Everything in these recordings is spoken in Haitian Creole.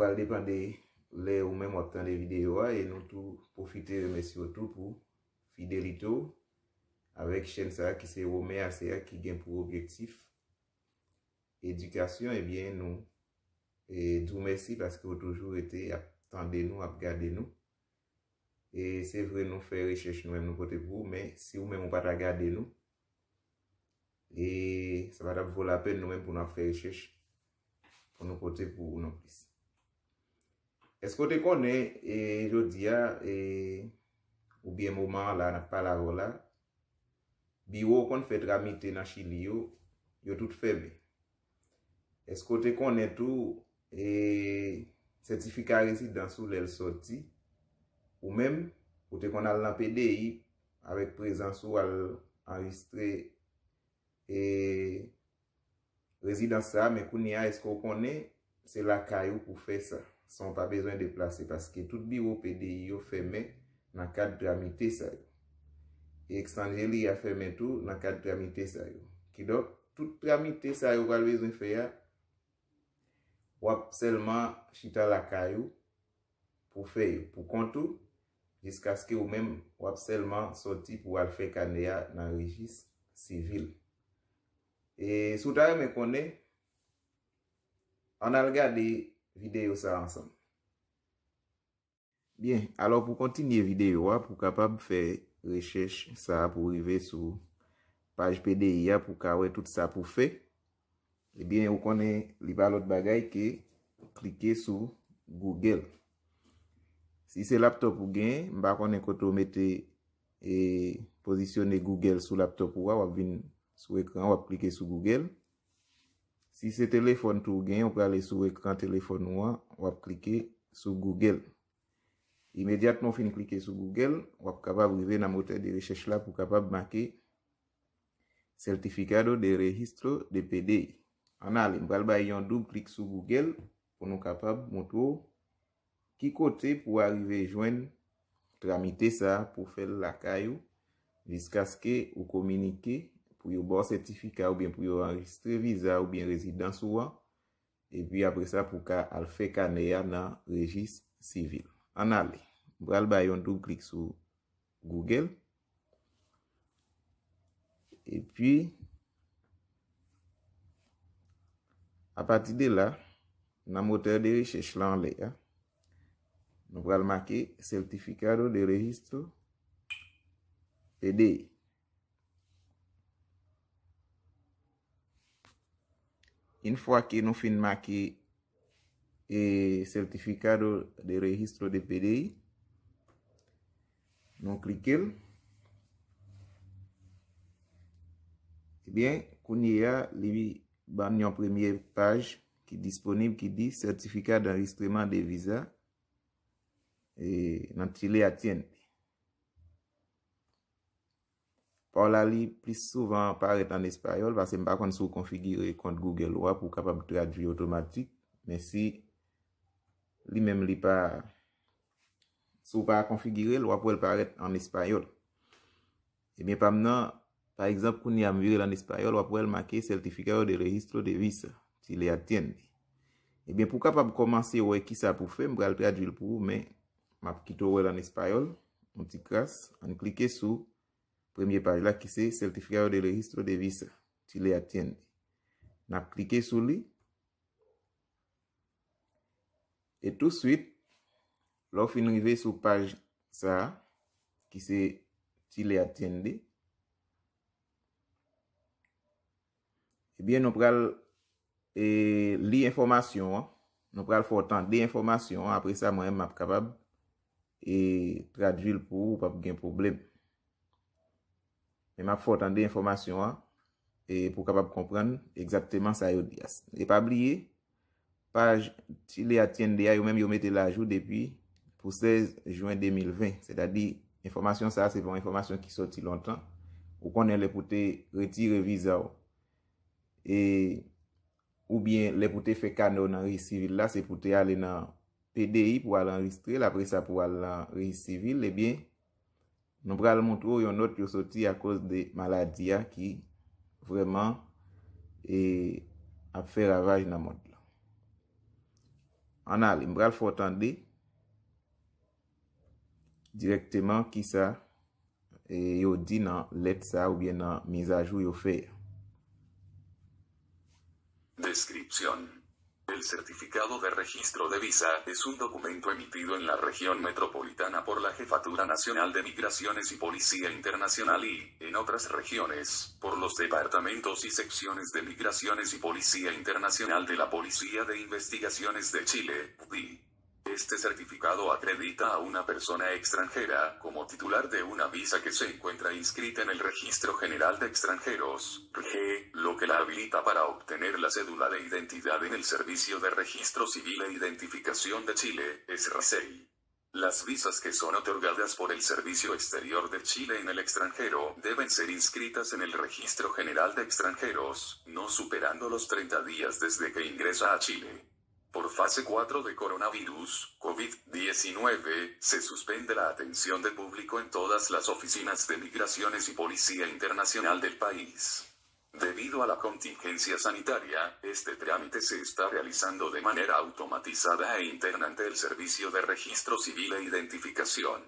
aval depande le ou men w ap tande videyo a e nou tou profite mersi w tou pou fidelito avek chen sa ki se ou men ase a ki gen pou obyektif edukasyon e bien nou e tou mersi paske ou toujou ete ap tande nou ap gade nou e se vre nou fe reches nou men nou kote pou men si ou men w pata gade nou e sa vat ap vol apen nou men pou nou fe reches pou nou kote pou ou nou plis Esko te konen, yo e, diya, e, ou biye mouman la, na pala ro la, biwo kon fet ramite nan chili yo, yo tout febe. Esko te konen tou, e, sertifika rezidansou lèl soti, ou mèm, ou te konen l'anpèdei, avèk prezansou al-aristre, e, rezidansou a, mèkounia esko konen, se lakayou pou fè sa. son pa bezwen de plase, paske tout biwo pede yo feme nan kad tramite sa yo. E ekstranjeli ya feme tou nan kad tramite sa yo. Ki do, tout tramite sa yo wal bezwen fe ya, wap selman chita lakay yo pou fe yo, pou kontou, jiska skye ou men wap selman soti pou walfe kane ya nan rejis sivil. E souta yo me kone, an al gade yo, videyo sa ansan. Bien, alo pou kontinye videyo wa, pou kapab fè rechèche sa pou rive sou page PDI ya pou kawè tout sa pou fè. E eh bien, ou konen li balot bagay ki klike sou Google. Si se laptop ou gen, mba konen koto mette e eh, posisyone Google sou laptop ou wa, wap vin sou ekran, wap klike sou Google. Si se telefon tou gen, ou pa ale sou ekran telefon ou an, wap klike sou Google. Imediatman fin klike sou Google, wap kapab wive nan motè di rechèche la pou kapab make sertifikado de registre de PD. An ale, mbal bayan double klike sou Google pou nou kapab moutou ki kote pou arrive joen tramite sa pou fel lakay ou vizkazke ou komunike yo. pou yo bor sertifika ou bien pou yo enregistre viza ou bien rezidan souan. E pi apre sa pou ka alfe kane ya nan rejist sivil. An ale. Vral bayon double klik sou Google. E pi a pati de la nan moteur de rejist chlan le. Vral make sertifika do de rejist e de In fwa ki nou fin maki e sertifikado de registro de PDI, nou klikel. Ebyen, kounye ya libi ban yon premye page ki disponib ki di sertifikado de registreman de visa nan trilè atyenne. ou la li plis souvan paret an espanyol, vase mba kon sou konfigire kont Google wap ou kapab tradwil otomatik, men si li men li pa sou pa konfigire, wap wèl paret an espanyol. Ebyen, pamenan, par exemple, kouni am viril an espanyol, wap wèl make sertifikaro de registro de visa, ti lè atyende. Ebyen, pou kapab komanse wè ki sa pou fe, mbra l tradwil pou ou, men map kito wèl an espanyol, mti kras, an klike sou, premye page la ki se, sertifika ou de le registro de visa, ti le atyende. Nap klike sou li, et tout suite, lò finrive sou page sa, ki se, ti le atyende, ebyen nou pral, li informasyon, nou pral fòr tan, li informasyon, apre sa mwen m ap kapab, e eh, tradvil pou, pap gen probleme. E map fote an de informasyon an, pou kapap kompren exactement sa yo di as. E pa bliye, pa ti le atjen de a, yo menm yo mette la ajou depi pou 16 juen 2020. Se ta di, informasyon sa, se bon informasyon ki soti lontan, ou konen le pou te retire viza ou. Ou bien, le pou te fe kane ou nan reis sivil la, se pou te ale nan PDI pou alen registre, la pre sa pou alen reis sivil, le eh bien, Nou mbral mwont wou yon not yo soti a koz de maladia ki vreman ap fè r avaj nan mod la. An al, mbral fò tande direkteman ki sa yo di nan let sa ou bien nan mizaj wou yo fè. El certificado de registro de visa es un documento emitido en la región metropolitana por la Jefatura Nacional de Migraciones y Policía Internacional y, en otras regiones, por los departamentos y secciones de Migraciones y Policía Internacional de la Policía de Investigaciones de Chile, este certificado acredita a una persona extranjera como titular de una visa que se encuentra inscrita en el Registro General de Extranjeros, RG, lo que la habilita para obtener la cédula de identidad en el Servicio de Registro Civil e Identificación de Chile, SRCI. Las visas que son otorgadas por el Servicio Exterior de Chile en el extranjero deben ser inscritas en el Registro General de Extranjeros, no superando los 30 días desde que ingresa a Chile. Por fase 4 de coronavirus, COVID-19, se suspende la atención de público en todas las oficinas de migraciones y policía internacional del país. Debido a la contingencia sanitaria, este trámite se está realizando de manera automatizada e interna ante el Servicio de Registro Civil e Identificación.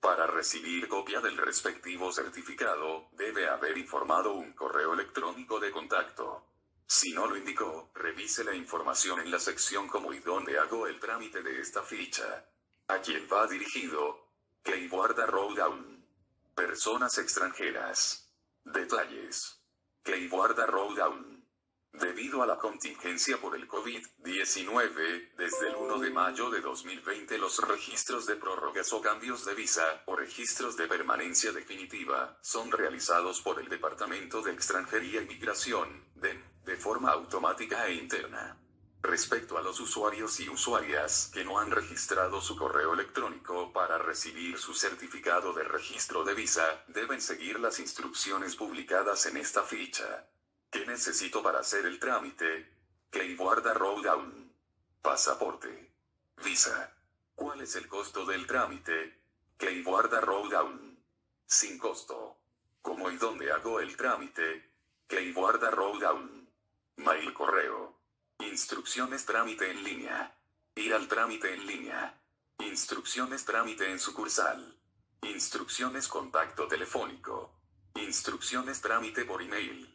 Para recibir copia del respectivo certificado, debe haber informado un correo electrónico de contacto. Si no lo indicó, revise la información en la sección ¿Cómo y Dónde hago el trámite de esta ficha. ¿A quién va dirigido? roll down Personas extranjeras. Detalles. roll down Debido a la contingencia por el COVID-19, desde el 1 de mayo de 2020 los registros de prórrogas o cambios de visa, o registros de permanencia definitiva, son realizados por el Departamento de Extranjería y e Migración, DEN de forma automática e interna. Respecto a los usuarios y usuarias que no han registrado su correo electrónico para recibir su certificado de registro de visa, deben seguir las instrucciones publicadas en esta ficha. ¿Qué necesito para hacer el trámite? Keyboarda down. Pasaporte. Visa. ¿Cuál es el costo del trámite? Keyboarda down. Sin costo. ¿Cómo y dónde hago el trámite? Keyboarda down. Mail correo. Instrucciones trámite en línea. Ir al trámite en línea. Instrucciones trámite en sucursal. Instrucciones contacto telefónico. Instrucciones trámite por email.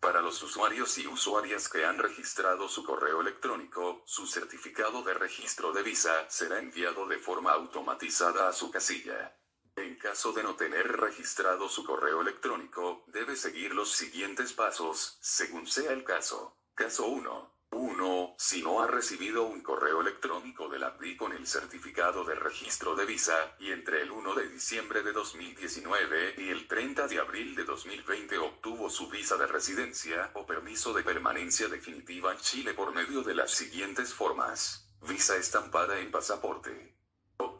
Para los usuarios y usuarias que han registrado su correo electrónico, su certificado de registro de visa será enviado de forma automatizada a su casilla. En caso de no tener registrado su correo electrónico, debe seguir los siguientes pasos, según sea el caso. Caso 1. 1. Si no ha recibido un correo electrónico la APDI con el certificado de registro de visa, y entre el 1 de diciembre de 2019 y el 30 de abril de 2020 obtuvo su visa de residencia o permiso de permanencia definitiva en Chile por medio de las siguientes formas. Visa estampada en pasaporte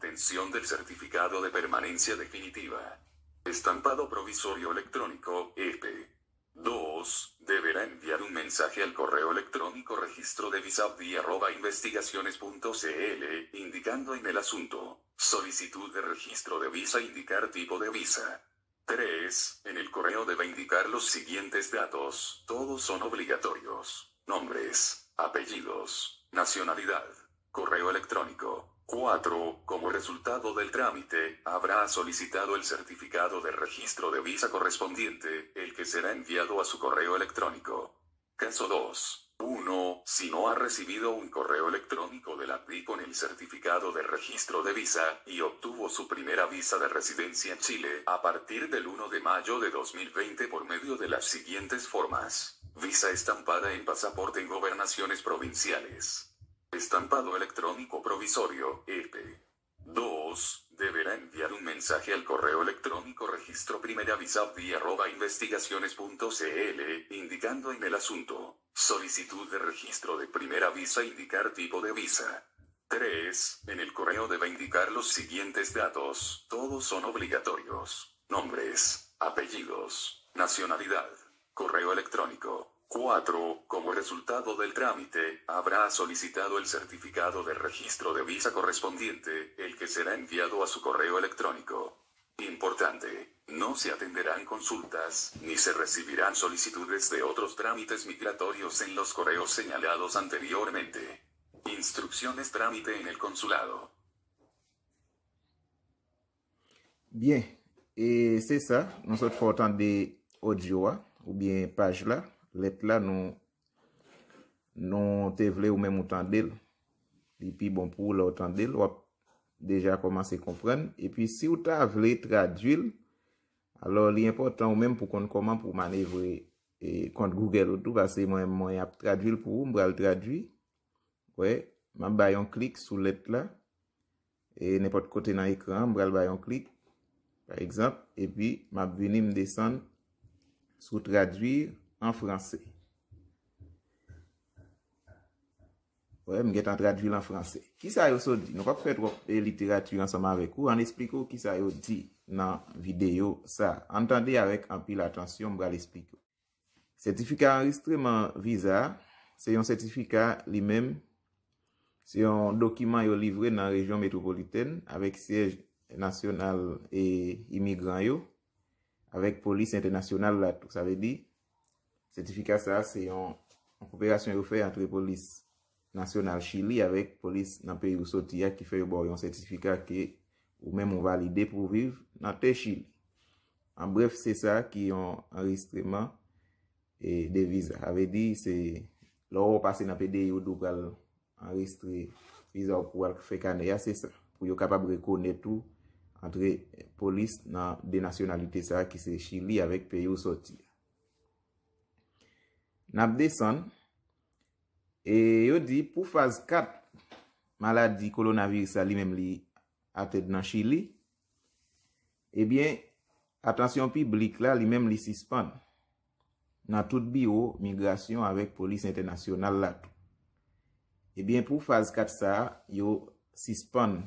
obtención del certificado de permanencia definitiva. Estampado provisorio electrónico, EP. 2. Deberá enviar un mensaje al correo electrónico registro de CL, indicando en el asunto, solicitud de registro de visa indicar tipo de visa. 3. En el correo debe indicar los siguientes datos, todos son obligatorios. Nombres, apellidos, nacionalidad, correo electrónico, 4. Como resultado del trámite, habrá solicitado el certificado de registro de visa correspondiente, el que será enviado a su correo electrónico. Caso 2. 1. Si no ha recibido un correo electrónico la API con el certificado de registro de visa y obtuvo su primera visa de residencia en Chile a partir del 1 de mayo de 2020 por medio de las siguientes formas. Visa estampada en pasaporte en gobernaciones provinciales. Estampado electrónico provisorio, EP. 2. Deberá enviar un mensaje al correo electrónico registro primera arroba investigaciones.cl, indicando en el asunto, solicitud de registro de primera visa indicar tipo de visa. 3. En el correo debe indicar los siguientes datos, todos son obligatorios. Nombres, apellidos, nacionalidad, correo electrónico, 4. Como resultado del trámite, habrá solicitado el certificado de registro de visa correspondiente, el que será enviado a su correo electrónico. Importante, no se atenderán consultas, ni se recibirán solicitudes de otros trámites migratorios en los correos señalados anteriormente. Instrucciones trámite en el consulado. Bien, eh, c'est ça, nous de audio, o bien page Let la nou te vle ou men moutan del. Di pi bon pou ou la moutan del, wap deja koman se kompren. E pi si ou ta vle tradwil, alor li importan ou men pou konn koman pou manevre e, kont Google ou tou, ba se yon mwen yon tradwil pou ou, mbra l tradwi. Kwe, mba bayon klik sou let la. E nepot kote nan ekran, mbra l bayon klik. Par ekzamp, e pi mba bwini mdesan sou tradwil. An fransè. Ouè, mget an tradvil an fransè. Ki sa yo sou di? Nou wak fè tro e literatü ansaman vek ou an espliko ki sa yo di nan videyo sa. Antande yarek an pi la atansyon mbra l'espliko. Sertifika an ristreman viza. Se yon sertifika li mem. Se yon dokiman yo livre nan rejon metropoliten. Awek siyej nasyonal e imigran yo. Awek polis internasyonal la tou. Sa ve di... Sertifika sa se yon koperasyon yon fè entre polis nasyonal chili avèk polis nan pe yon sotiya ki fè yon sertifika ke ou mèm yon valide pou vive nan te chili. An bref, se sa ki yon enregistreman de viza. Avè di se lò ou pase nan pè de yon double enregistre viza ou pou wak fè kane ya se sa pou yon kapab rekonè tou entre polis nan de nasyonalite sa ki se chili avèk pe yon sotiya. Nap desan, e yo di pou faz 4 maladi kolonavirisa li men li ated nan chili, e bien, atensyon publik la li men li sispon nan tout biyo migrasyon avek polis internasyonal la tout. E bien, pou faz 4 sa, yo sispon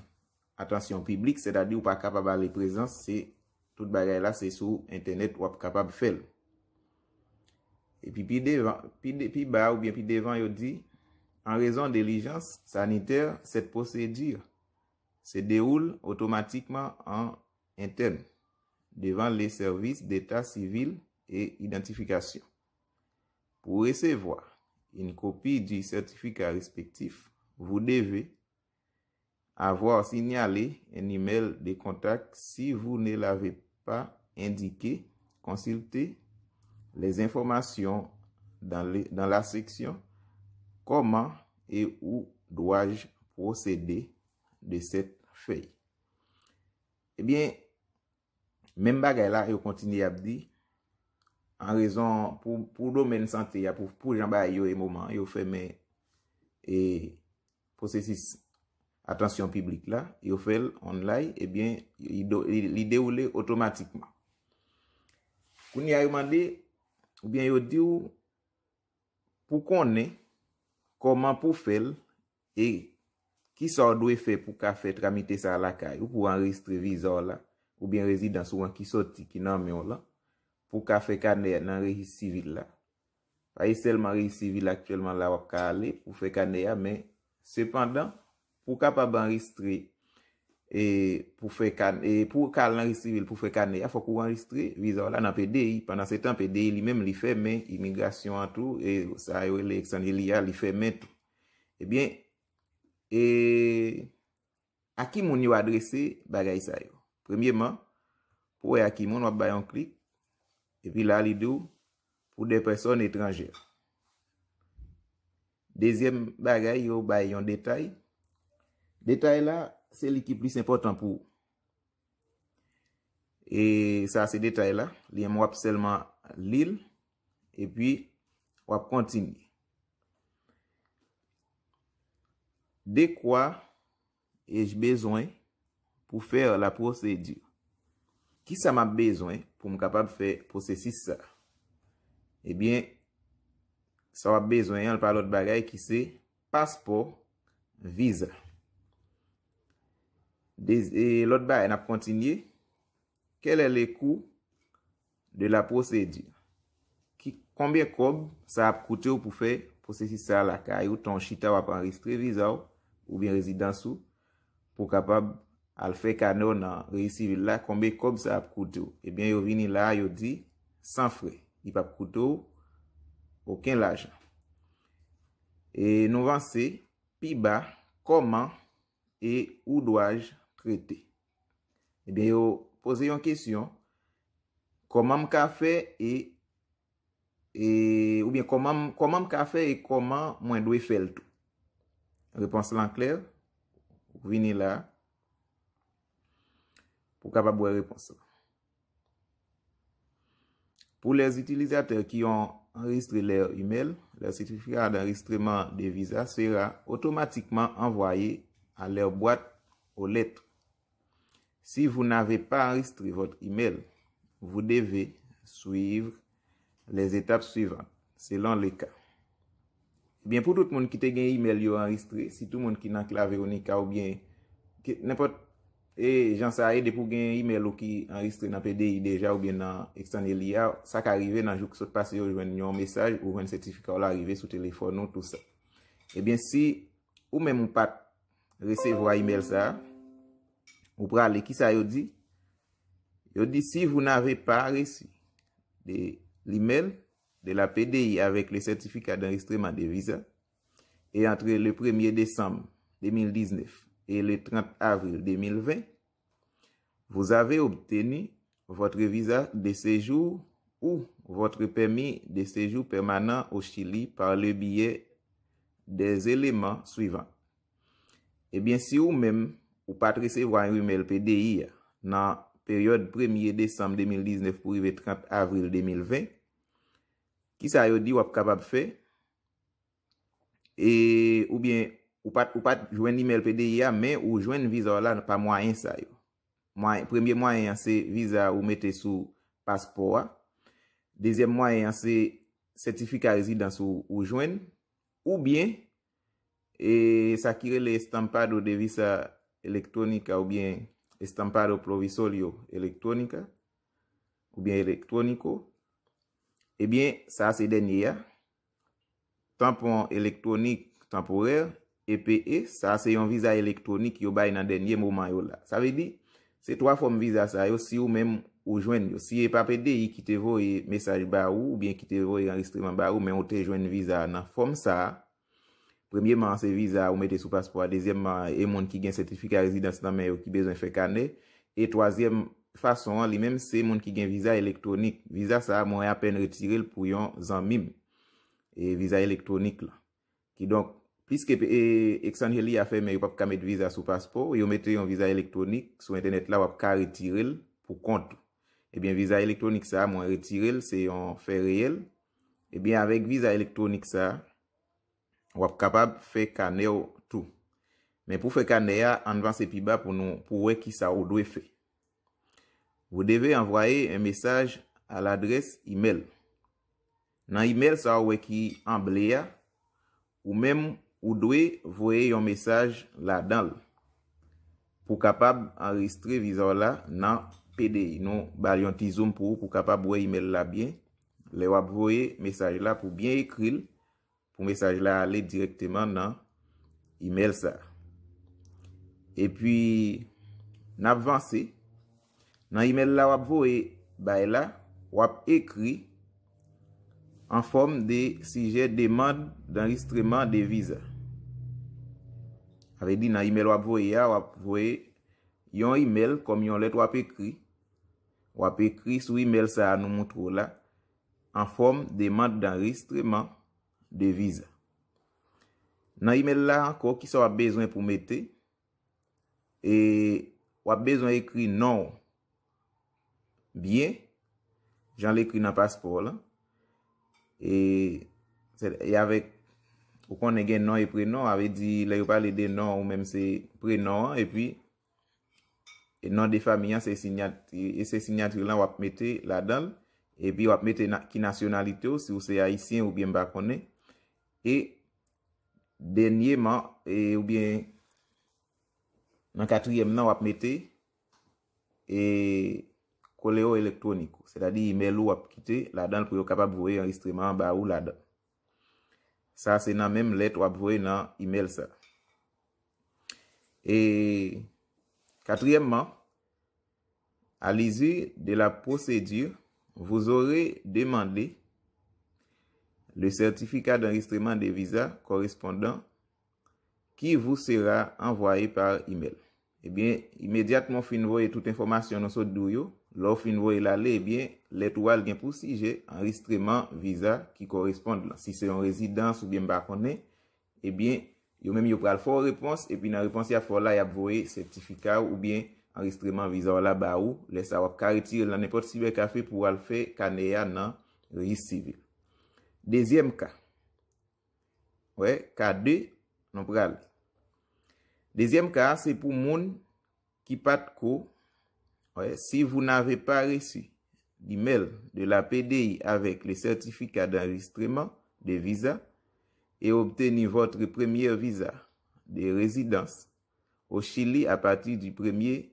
atensyon publik, se da di ou pa kapab ale prezans, tout bagay la se sou internet wap kapab fel. Et puis puis bah, ou bien puis devant, il dit en raison de sanitaire, se déroule automatiquement en interne devant les services d'état civil et identification. Pour recevoir une copie du certificat respectif, vous devez avoir signalé un email de contact si vous ne l'avez pas indiqué. Consultez les informasyon dan la seksyon koman e ou doaj procede de set fwey. Ebyen, eh men bagay la yo kontini apdi an rezon pou domen sante ya, pou jamba yo e mouman, yo fwey men e prosesis atasyon piblik la, yo fwey online, ebyen eh li deoule otomatikman. Kouni a yo mandi Ou bien yo di ou, pou konen, koman pou fel, e, ki son dwe fe pou ka fe tramite sa la kay, ou pou an registre vizor la, ou bien rezidans ou an ki soti, ki nanmion la, pou ka fe kane ya nan registre sivil la. Paye selman registre sivil aktuelman la wap ka ale pou fe kane ya, men, sepandan, pou ka pa ban registre... e pou fè kan, e pou kalan ristri vil pou fè kan, e a fò kou an ristri, vizor la nan pè dey, pandan se tan pè dey, li mèm li fè men, imigrasyon an tou, e sa yo lèk san, li a, li fè men tout. Ebyen, e, e akimoun yo adrese bagay sa yo. Premyèman, pou e akimoun wap bayon klik, e pi la li dou, pou dey person etranjè. Dezyem bagay yo bayon detay, detay la, Se li ki plis impotant pou ou. E sa se detay la. Li m wap selman li. E pi wap kontini. De kwa e j bezwen pou fè la prosedi. Eh ki sa m ap bezwen pou m kapab fè prosesi sa. E bin sa wap bezwen yon palot bagay ki se paspo vizan. E lot ba en ap kontinye, kel e le kou de la prosedi? Kambye kob sa ap koute ou pou fe prosesi sa lakay ou ton chita wap an restre vizaw ou bien rezidansou pou kapab al fe kane ou nan resivila kambye kob sa ap koute ou? Ebyen eh yo vini la yo di san fre, yi pap koute ou oken lajan. E nouvan se, pi ba, koman e ou doaj Ebe eh yo pose yon kesyon, koman m ka fe e koman mwen dwe fel tou? Repons lan kler, vini la pou kapabouye repons lan. Pou les itilisate ki yon enregistre lèr e-mail, lèr sitifika d'enregistreman de visa sera otomatikman envoye a lèr boite ou letre. Si vous n'avez pas enregistré votre e-mail, vous devez suivre les étapes suivantes, selon le cas. Eh bien, pour tout le monde qui a un e-mail enregistré, si tout le monde qui n'a que la Véronique ou bien n'importe, et eh, j'en sais, et depuis qu'il y a un e-mail enregistré dans PDI déjà ou bien dans Extend LIA, ça a arrivé dans le jour où il s'est passé ou il y a eu un message ou un certificat ou l'arrivée sous téléphone ou tout ça. Eh bien, si ou même on ne pate recevoir un e-mail ça, Vous parlez, qui ça, yo dit si vous n'avez pas reçu l'email de la PDI avec le certificat d'enregistrement de visa et entre le 1er décembre 2019 et le 30 avril 2020, vous avez obtenu votre visa de séjour ou votre permis de séjour permanent au Chili par le biais des éléments suivants. Eh bien, si vous-même ou patre se vwa yon e-mail PDI ya nan peryode premye Desem 2019 pou IVE 30 Avril 2020, ki sa yo di wap kabab fe, e, ou pat jwen e-mail PDI ya men ou jwen vizor la nan pa mwayen sa yo. Premye mwayen se vizor ou mette sou paspo a, dezyem mwayen se sertifika rezidans ou jwen, ou bien e sakire le estampad ou devisa, elektronika ou bien estampado provisol yo elektronika ou bien elektroniko eh e bien sa se denye ya tampon elektronik tamporel epe sa se yon viza elektronik yo bay nan denye mouman yo la sa ve di se 3 fom viza sa yo si ou men ou joen yo si e pape de yi kite vo yi mesaj ba ou ou bien kite vo yi anistriman ba ou men ou te joen viza nan fom sa Premye man, se viza ou mette sou paspo. Dezyem man, e moun ki gen sertifika rezidans nan mè yo ki bezon fèk anè. E toazyem fason, li mèm, se moun ki gen viza elektronik. Viza sa, moun apen retirel pou yon zanmim. E viza elektronik la. Ki donk, piske Eksanjeli a fè mè yon pap kamet viza sou paspo, yon mette yon viza elektronik sou internet la wap ka retirel pou kont. Ebyen, viza elektronik sa, moun retirel se yon fè reyel. Ebyen, avèk viza elektronik sa... Wap kapab fe kane yo tou. Men pou fe kane ya, anvan se pi ba pou wè ki sa ou dwe fe. Wou deve envoye yon mesaj al adres email. Nan email sa ou wè ki anble ya. Ou menm ou dwe voye yon mesaj la dal. Pou kapab anregistre vizor la nan pd. Yon ti zoom pou wè email la bien. Le wap voye mesaj la pou bien ekril. pou mesaj la ale direktyman nan email sa. E pi nap vansi, nan email la wap voe, ba e la, wap ekri an form de sije demande dan listreman de viza. Ave di nan email wap voe ya, wap voe, yon email kom yon let wap ekri, wap ekri sou email sa anou moutro la, an form demande dan listreman devisa. Nan imel la anko, ki sa wap bezwen pou mette, e wap bezwen ekri nan biye, jan l'ekri nan paspor la, e, e avek wakon non e gen nan e pre nan, avek di lè wap pale de nan ou mèm se pre nan, e pi e nan de familia e se signatri lan wap mette la dal, e pi wap mette ki nasyonalite ou, si ou se ayisyen ou bien bakone, E denye man, e ou bien nan katriyem nan wap mette, e koleo elektroniko, seda di imel ou wap kite, la dan pou yo kapap vwe yon istreman ba ou la dan. Sa se nan menm let wap vwe nan imel sa. E katriyem man, alizi de la posedir, vwe zore demande, Le sertifikat d'enregistrement de visa korespondant ki vous sera envoyé par e-mail. Ebyen, eh imediatman finvoye tout informasyon nou so d'ou yo. Lou finvoye la le, ebyen, eh let ou al gen pou si je enregistrement visa ki korespond. Si se yon rezidans ou bien bakone, ebyen, eh yo menm yo pral fò repons. Ebyen, nan repons ya fò la yapvoye sertifikat ou bien enregistrement visa ou la ba ou. Le sa wap karitire nan nepot sibe ka fe pou al fe kane ya nan rejistivik. Dezyem ka, wey, ka 2, nou pral. Dezyem ka, se pou moun ki pat ko, wey, si vou n'avey pa resi di mel de la PDI avek le sertifika d'investreman de visa, e opteni votre premier visa de rezidans o Chili a pati di premier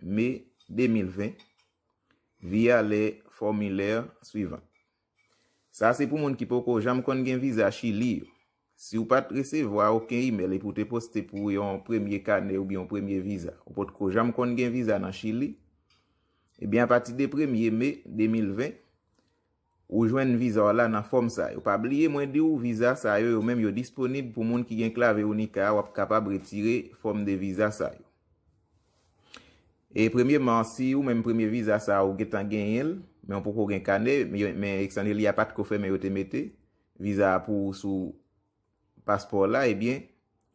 mey 2020 via le formuler suivant. Sa se pou moun ki pou ko jam kon gen viza chili yo. Si ou pa trese vwa, oken email e pou te poste pou yon premye kane ou bi yon premye viza. Ou pot ko jam kon gen viza nan chili. Ebyan pati de premye me 2020, ou jwen viza wala nan fom sa yo. Ou pa bliye mwen de ou viza sa yo, ou men yo disponib pou moun ki gen klavye ou nika wap kapab retire fom de viza sa yo. E premye man si ou men premye viza sa yo getan gen yel. men pou kon gen kande, men ek Sanjeli apat ko fe men yo te mette, viza pou sou paspor la, e bien,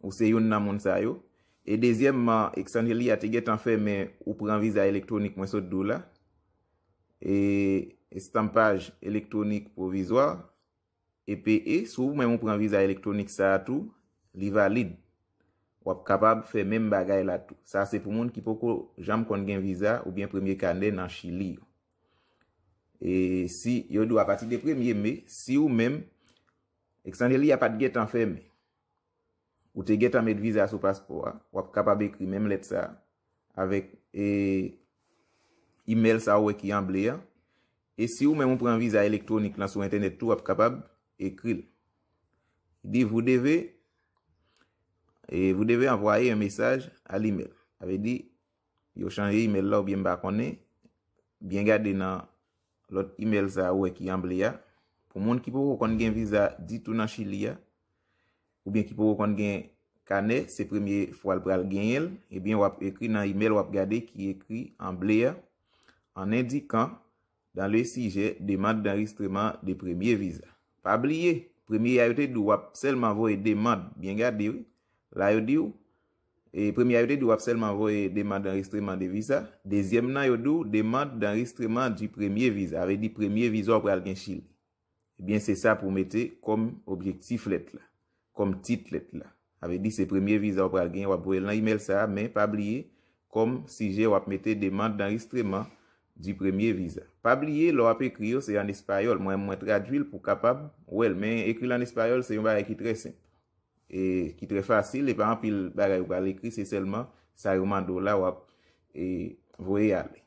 ou se yon nan moun sa yo. E dezyemman, ek Sanjeli ati get an fe men ou pran viza elektronik mwen sot dou la, e estampaj elektronik pou vizwa, e pe e sou mwen moun pran viza elektronik sa atou, li valid. Wap kapab fe men bagay la tout. Sa se pou moun ki pou kon janm kon gen viza ou bien premye kande nan chili yo. E si yo dwa pati de premye me, si ou men, ek san jeli ya pat get an fe me, ou te get an met vize a sou paspo a, wap kapab ekri men let sa, avek e email sa ou ek yon ble ya, e si ou men moun pren vize a elektronik lan sou internet tou wap kapab ekri. Di, vou deve e, envoye yon mesaj al email. Ave di, yo chanje email la ou bien bakone, bien gade nan lot e-mail za ou e ki yamble ya, pou moun ki pou wakon gen viza ditou nan chili ya, ou bien ki pou wakon gen kane se premye fwal pral gen yel, e bien wap ekri nan e-mail wap gade ki ekri yamble ya, an indikan dan le sije demad dan ristreman de premye viza. Pa bliye, premye ayote dou wap selman vou e demad, bien gade yu, la yote yu, E premye avite di wap selman vwe demande dan ristreman de viza. Dezyem nan yo dou, demande dan ristreman di premye viza. Ave di premye viza wap pral gen chile. Ebyen se sa pou mette kom objektif let la. Kom tit let la. Ave di se premye viza wap pral gen wap pou el nan imel sa. Men pabliye kom si je wap mette demande dan ristreman di premye viza. Pabliye lo wap ekriyo se yon esparyol. Mwen mwen tradwil pou kapab. Wel men ekri lan esparyol se yon va rekit resen. E ki tre fasil, e pa an pi l bagay ou pa l ekri, se selman sa yu mando la wap, e voye ale.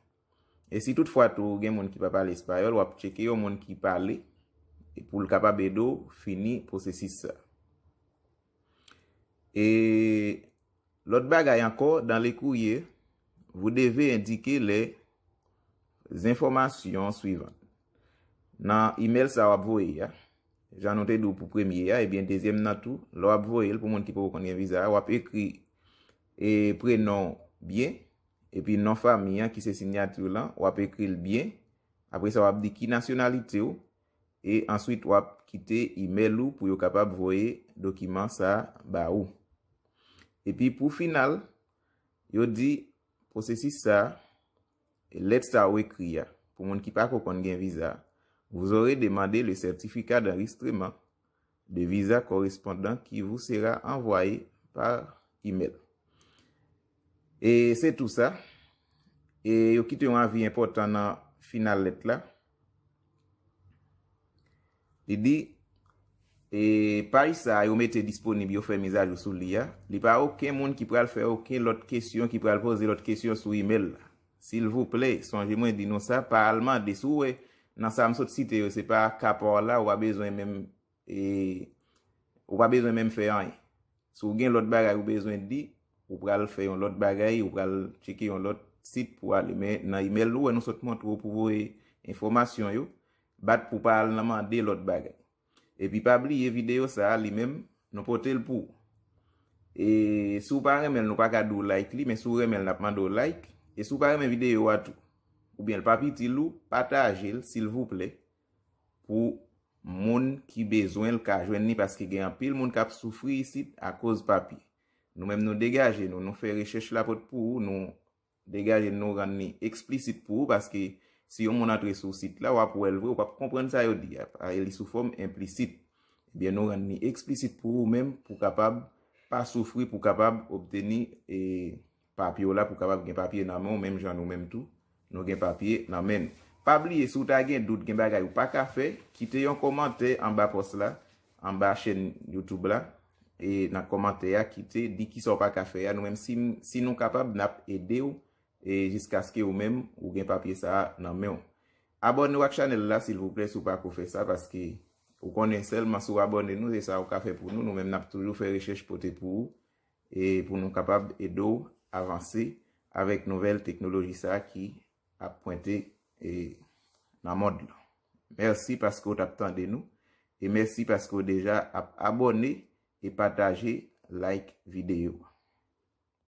E si tout fwa tou gen moun ki pa pale espayol, wap cheke yo moun ki pale, e pou l kapa bedo, fini, posesi sa. E lot bagay anko, dan le kouye, vou deve indike le z informasyon suivant. Nan email sa wap voye ya. jan note dou pou premye ya, ah, ebyen, eh dezyem nan tou, lo ap voye el eh, ah, pou moun ki pa wakon gen viza, wap ekri prenon byen, epi nan fami ya ki se sinyatir lan, wap ekri l byen, apre sa wap di ki nasyonalite yo, e answit wap kite email yo pou yo kapab voye dokiman sa ba ou. Epi pou final, yo di, posesi sa, let sa wakri ya, pou moun ki pa wakon gen viza, vous aurez demandé le certificat d'enregistrement de visa correspondant qui vous sera envoyé par e-mail. Et c'est tout ça. Et yo kite yon avi important nan final let la. Li di, et Paris a yo mette disponible yo fermisage yo sou li ya, li pa okè moun ki pral fè okè l'otre kèsyon, ki pral pose l'otre kèsyon sou e-mail la. S'il vous plè, songe mwen di nou sa, par allemand de sou wey, nan sa msot site yo, se pa kapor la, ou pa bezwen menm e, fè anye. Sou gen lot bagay ou bezwen di, ou pral fè yon lot bagay, ou pral cheke yon lot site pou alè. Nan email lou, nou sot montrou pou vwe informasyon yo, bat pou pal nanman de lot bagay. E pi pabli, ye video sa alè menm, nou potèl pou. E sou parè men, nou pa ka do like li, men sou remèl napman do like, e sou parè men video yo atou. Ou bien l papi ti lou pataje l, sil vouple, pou moun ki bezwen l ka jwen ni paske gen apil moun kap soufri sit a koz papi. Nou menm nou degaje nou, nou fè rechech la pot pou ou, nou degaje nou ran ni eksplisit pou ou, paske si yon moun atre sou sit la wap wèl vwe, wap kompren sa yo di, a el soufom implisit. Bien nou ran ni eksplisit pou ou menm pou kapab pa soufri pou kapab opteni papi ou la pou kapab gen papi nan moun menm jan ou menm tou. Nou gen papye nan men. Pabliye souta gen dout gen bagay ou pa kafe. Kite yon komante an ba pos la. An ba chen Youtube la. E nan komante ya. Kite di ki son pa kafe ya. Nou men si nou kapab nap ede ou. E jiska skye ou men. Ou gen papye sa nan men. Abonne wak chanel la sil vouple sou pa ko fe sa. Paske ou konen sel masou abonne nou. E sa ou kafe pou nou. Nou men nap toujou fe rechèche pote pou. E pou nou kapab edo avanse. Avance. Avance. ap pointe e nan modlo. Mersi paskou tap tande nou e mersi paskou deja ap abone e pataje like videyo.